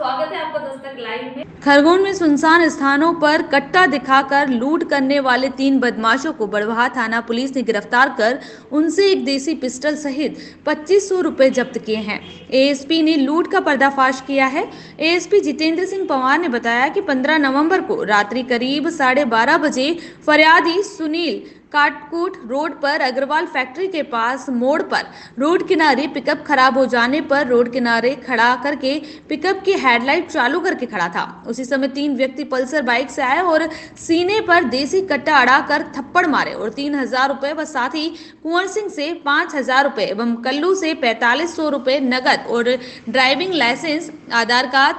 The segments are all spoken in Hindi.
स्वागत है आपका दस्तक लाइव में खरगोन में सुनसान स्थानों पर कट्टा दिखाकर लूट करने वाले तीन बदमाशों को बड़वाहा थाना पुलिस ने गिरफ्तार कर उनसे एक देसी पिस्टल सहित पच्चीस सौ रुपए जब्त किए हैं एएसपी ने लूट का पर्दाफाश किया है एएसपी जितेंद्र सिंह पवार ने बताया कि 15 नवंबर को रात्रि करीब साढ़े बारह बजे फरियादी सुनील काटकूट रोड पर अग्रवाल फैक्ट्री के पास मोड़ पर रोड किनारे पिकअप खराब हो जाने पर रोड किनारे खड़ा करके पिकअप की हेडलाइट चालू करके खड़ा था उसी समय तीन व्यक्ति पल्सर बाइक से आए और सीने पर देसी कट्टा अड़ा कर थप्पड़ मारे और तीन हजार रुपए व साथ ही कुंवर सिंह से पांच हजार रुपए एवं कल्लू से पैतालीस सौ रुपए नगद और driving licence Aadhaar card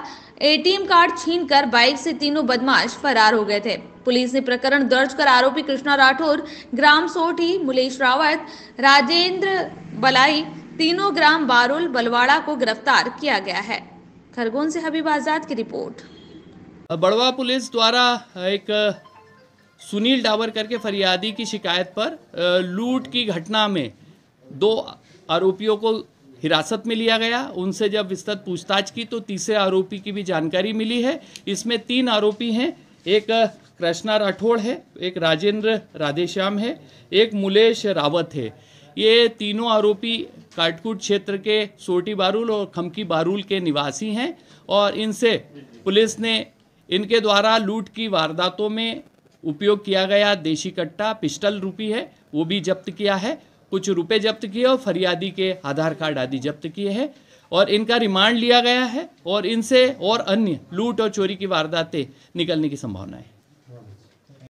ATM card छीनकर बाइक से तीनों बदमाश फरार हो गए थे पुलिस ने प्रकरण दर्ज कर आरोपी कृष्णा राठौर ग्राम सोठी मुलेश रावत राजेंद्र बलाई तीनों ग्राम बारुल बलवाड़ा को गिरफ्तार किया गया है खरगोन से हबीब आजाद की रिपोर्ट बड़वा पुलिस द्वारा एक सुनील डावर करके फरियादी की शिकायत पर लूट की घटना में दो आरोपियों को हिरासत में लिया गया उनसे जब विस्तृत पूछताछ की तो तीसरे आरोपी की भी जानकारी मिली है इसमें तीन आरोपी हैं एक कृष्णा राठौड़ है एक राजेंद्र राधेश्याम है एक मुलेश रावत है ये तीनों आरोपी काटकूट क्षेत्र के सोटी बारूल और खमकी बारूल के निवासी हैं और इनसे पुलिस ने इनके द्वारा लूट की वारदातों में उपयोग किया गया देशी कट्टा पिस्टल रूपी है वो भी जब्त किया है कुछ रुपए जब्त किए और फरियादी के आधार कार्ड आदि जब्त किए हैं और इनका रिमांड लिया गया है और इनसे और अन्य लूट और चोरी की वारदातें निकलने की संभावना है